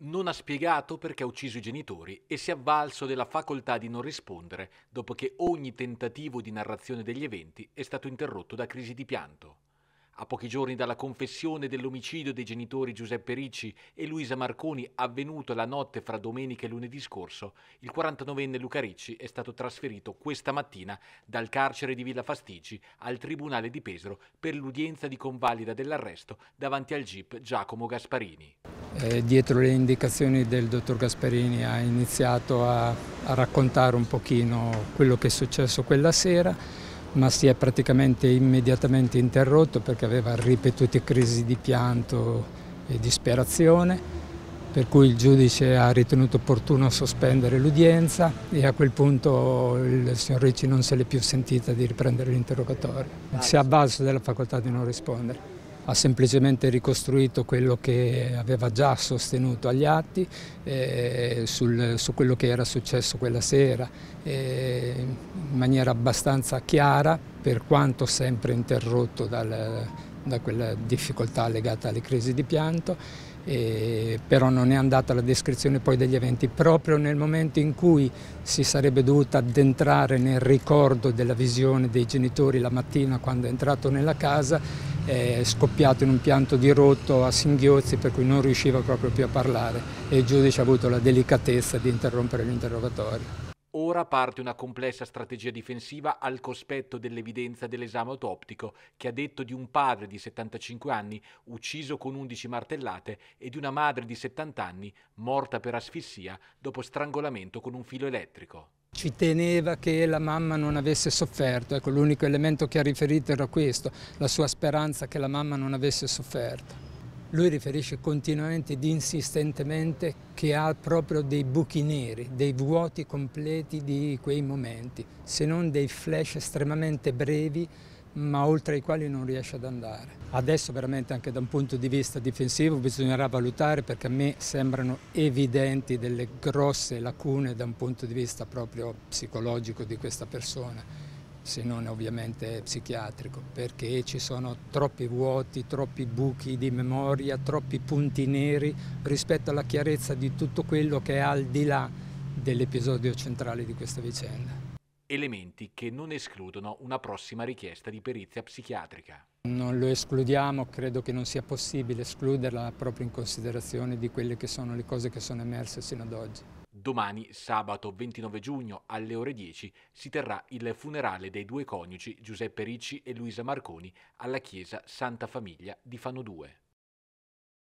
Non ha spiegato perché ha ucciso i genitori e si è avvalso della facoltà di non rispondere dopo che ogni tentativo di narrazione degli eventi è stato interrotto da crisi di pianto. A pochi giorni dalla confessione dell'omicidio dei genitori Giuseppe Ricci e Luisa Marconi avvenuto la notte fra domenica e lunedì scorso, il 49enne Luca Ricci è stato trasferito questa mattina dal carcere di Villa Fastici al Tribunale di Pesaro per l'udienza di convalida dell'arresto davanti al GIP Giacomo Gasparini. Eh, dietro le indicazioni del dottor Gasparini ha iniziato a, a raccontare un pochino quello che è successo quella sera ma si è praticamente immediatamente interrotto perché aveva ripetute crisi di pianto e disperazione, per cui il giudice ha ritenuto opportuno sospendere l'udienza e a quel punto il signor Ricci non se l'è più sentita di riprendere l'interrogatorio. Si è avvalso della facoltà di non rispondere ha semplicemente ricostruito quello che aveva già sostenuto agli atti eh, sul, su quello che era successo quella sera eh, in maniera abbastanza chiara per quanto sempre interrotto dal, da quella difficoltà legata alle crisi di pianto eh, però non è andata la descrizione poi degli eventi proprio nel momento in cui si sarebbe dovuta addentrare nel ricordo della visione dei genitori la mattina quando è entrato nella casa è scoppiato in un pianto dirotto a singhiozzi per cui non riusciva proprio più a parlare e il giudice ha avuto la delicatezza di interrompere l'interrogatorio. Ora parte una complessa strategia difensiva al cospetto dell'evidenza dell'esame autoptico che ha detto di un padre di 75 anni ucciso con 11 martellate e di una madre di 70 anni morta per asfissia dopo strangolamento con un filo elettrico ci teneva che la mamma non avesse sofferto, ecco, l'unico elemento che ha riferito era questo, la sua speranza che la mamma non avesse sofferto. Lui riferisce continuamente ed insistentemente che ha proprio dei buchi neri, dei vuoti completi di quei momenti, se non dei flash estremamente brevi ma oltre i quali non riesce ad andare. Adesso veramente anche da un punto di vista difensivo bisognerà valutare perché a me sembrano evidenti delle grosse lacune da un punto di vista proprio psicologico di questa persona, se non ovviamente psichiatrico, perché ci sono troppi vuoti, troppi buchi di memoria, troppi punti neri rispetto alla chiarezza di tutto quello che è al di là dell'episodio centrale di questa vicenda elementi che non escludono una prossima richiesta di perizia psichiatrica. Non lo escludiamo, credo che non sia possibile escluderla proprio in considerazione di quelle che sono le cose che sono emerse sino ad oggi. Domani, sabato 29 giugno alle ore 10, si terrà il funerale dei due coniugi Giuseppe Ricci e Luisa Marconi alla chiesa Santa Famiglia di Fano 2.